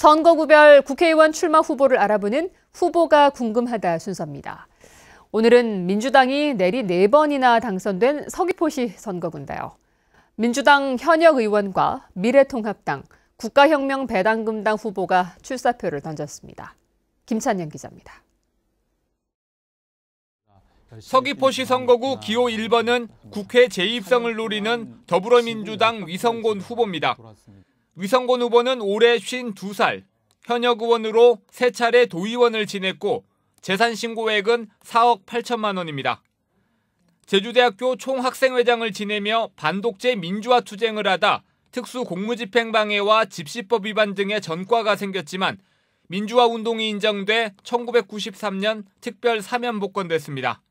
선거구별 국회의원 출마 후보를 알아보는 후보가 궁금하다 순서입니다. 오늘은 민주당이 내리 4번이나 당선된 서귀포시 선거군데요. 민주당 현역 의원과 미래통합당, 국가혁명 배당금당 후보가 출사표를 던졌습니다. 김찬영 기자입니다. 서귀포시 선거구 기호 1번은 국회 재입성을 노리는 더불어민주당 위성곤 후보입니다. 위성곤 후보는 올해 52살, 현역 의원으로 세차례 도의원을 지냈고 재산 신고액은 4억 8천만 원입니다. 제주대학교 총학생회장을 지내며 반독재 민주화 투쟁을 하다 특수 공무집행방해와 집시법 위반 등의 전과가 생겼지만 민주화 운동이 인정돼 1993년 특별 사면 복권됐습니다.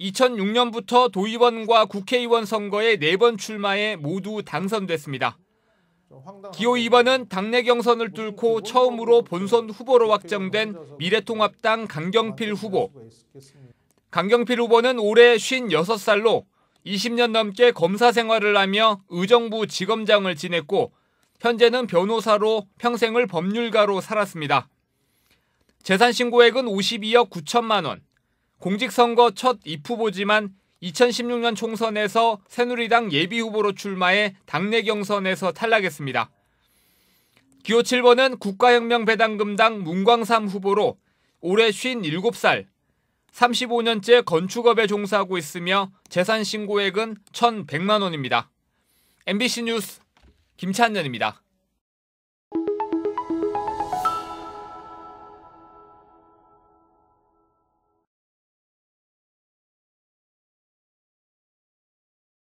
2006년부터 도의원과 국회의원 선거에 4번 출마해 모두 당선됐습니다. 기호 2번은 당내 경선을 뭐 뚫고 그 처음으로 본선 그 후보로 확정된 미래통합당 강경필 후보. 강경필 후보는 올해 56살로 20년 넘게 검사 생활을 하며 의정부 지검장을 지냈고 현재는 변호사로 평생을 법률가로 살았습니다. 재산 신고액은 52억 9천만 원. 공직선거 첫 입후보지만 2016년 총선에서 새누리당 예비후보로 출마해 당내 경선에서 탈락했습니다. 기호 7번은 국가혁명배당금당 문광삼 후보로 올해 57살, 35년째 건축업에 종사하고 있으며 재산 신고액은 1,100만 원입니다. MBC 뉴스 김찬년입니다.